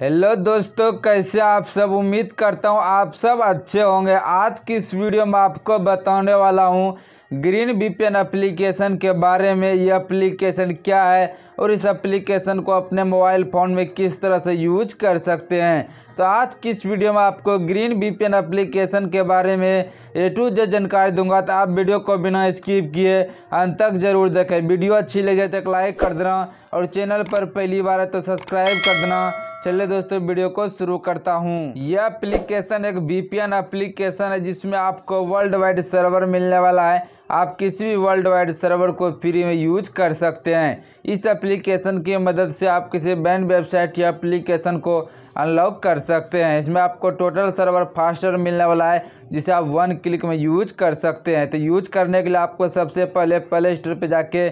hello दोस्तों कैसे आप सब उम्मीद करता हूँ आप सब अच्छे होंगे आज की इस वीडियो में आपको बताने वाला हूँ ग्रीन वीपीएन एप्लीकेशन के बारे में ये एप्लीकेशन क्या है और इस एप्लीकेशन को अपने मोबाइल फ़ोन में किस तरह से यूज कर सकते हैं तो आज की इस वीडियो में आपको ग्रीन वीपीएन एप्लीकेशन के बारे में ए टू जे जानकारी दूंगा तो आप वीडियो को बिना स्किप किए अंत तक जरूर देखें वीडियो अच्छी लगे तो लाइक कर देना और चैनल पर पहली बार है तो सब्सक्राइब कर देना चलिए दोस्तों वीडियो को शुरू करता हूँ यह एप्लीकेशन एक वीपीएन एप्लीकेशन है जिसमें आपको वर्ल्ड वाइड सर्वर मिलने वाला है आप किसी भी वर्ल्ड वाइड सर्वर को फ्री में यूज कर सकते हैं इस एप्लीकेशन की मदद से आप किसी बैन वेबसाइट या एप्लीकेशन को अनलॉक कर सकते हैं इसमें आपको टोटल सर्वर फास्टर मिलने वाला है जिसे आप वन क्लिक में यूज कर सकते हैं तो यूज करने के लिए आपको सबसे पहले प्ले स्टोर पर जाके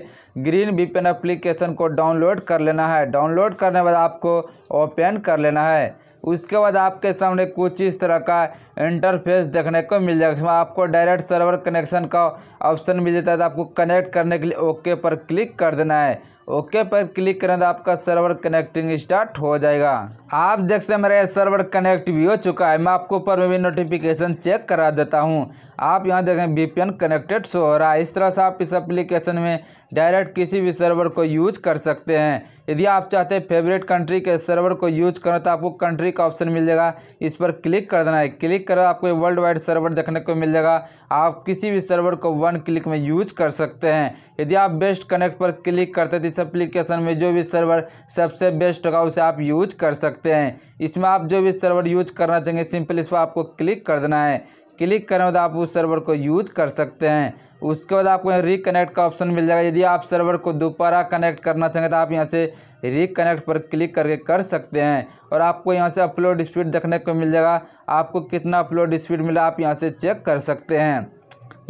ग्रीन वीपीएन एप्लीकेशन को डाउनलोड कर लेना है डाउनलोड करने के बाद आपको ओपन कर लेना है उसके बाद आपके सामने कुछ इस तरह का इंटरफेस देखने को मिल जाएगा इसमें आपको डायरेक्ट सर्वर कनेक्शन का ऑप्शन मिल जाता है तो आपको कनेक्ट करने के लिए ओके पर क्लिक कर देना है ओके पर क्लिक करें तो आपका सर्वर कनेक्टिंग स्टार्ट हो जाएगा आप देख सकते हैं मेरा सर्वर कनेक्ट भी हो चुका है मैं आपको ऊपर में भी नोटिफिकेशन चेक करा देता हूं आप यहां देखें वीपीएन कनेक्टेड शो हो रहा है इस तरह से आप इस एप्लीकेशन में डायरेक्ट किसी भी सर्वर को यूज कर सकते हैं यदि आप चाहते हैं फेवरेट कंट्री के सर्वर को यूज करें तो आपको कंट्री का ऑप्शन मिल जाएगा इस पर क्लिक कर देना है क्लिक करो तो आपको वर्ल्ड वाइड सर्वर देखने को मिल जाएगा आप किसी भी सर्वर को वन क्लिक में यूज कर सकते हैं यदि आप बेस्ट कनेक्ट पर क्लिक करते हैं तो इस एप्लीकेशन में जो भी सर्वर सबसे बेस्ट होगा उसे आप यूज कर सकते हैं इसमें आप जो भी सर्वर यूज करना चाहेंगे सिंपल इस पर आपको क्लिक कर देना है क्लिक करने बाद आप उस सर्वर को यूज कर सकते हैं उसके बाद आपको रिकनेक्ट का ऑप्शन मिल जाएगा यदि आप सर्वर को दोबारा कनेक्ट करना चाहेंगे तो आप यहाँ से रिकनेक्ट पर क्लिक करके कर सकते हैं और आपको यहाँ से अपलोड स्पीड देखने को मिल जाएगा आपको कितना अपलोड स्पीड मिला आप यहाँ से चेक कर सकते हैं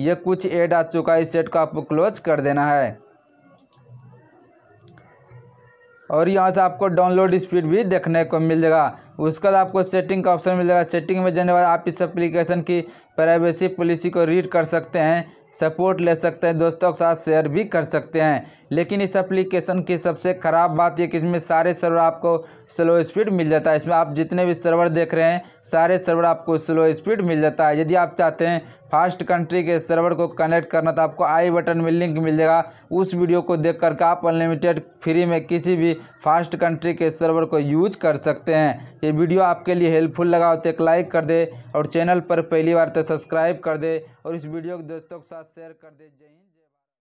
ये कुछ एड आ चुका है इस एड को आपको क्लोज कर देना है और यहाँ से आपको डाउनलोड स्पीड भी देखने को मिल जाएगा उसके बाद आपको सेटिंग का ऑप्शन मिल जाएगा सेटिंग में जाने बाद आप इस एप्लीकेशन की प्राइवेसी पॉलिसी को रीड कर सकते हैं सपोर्ट ले सकते हैं दोस्तों के साथ शेयर भी कर सकते हैं लेकिन इस एप्लीकेशन की सबसे ख़राब बात यह कि इसमें सारे सर्वर आपको स्लो स्पीड मिल जाता है इसमें आप जितने भी सर्वर देख रहे हैं सारे सर्वर आपको स्लो स्पीड मिल जाता है यदि आप चाहते हैं फास्ट कंट्री के सर्वर को कनेक्ट करना तो आपको आई बटन में लिंक मिल जाएगा उस वीडियो को देख करके आप अनलिमिटेड फ्री में किसी भी फास्ट कंट्री के सर्वर को यूज कर सकते हैं ये वीडियो आपके लिए हेल्पफुल लगा हो तो एक लाइक कर दे और चैनल पर पहली बार तो सब्सक्राइब कर दे और इस वीडियो के दोस्तों के साथ शेयर कर दे जय हिंद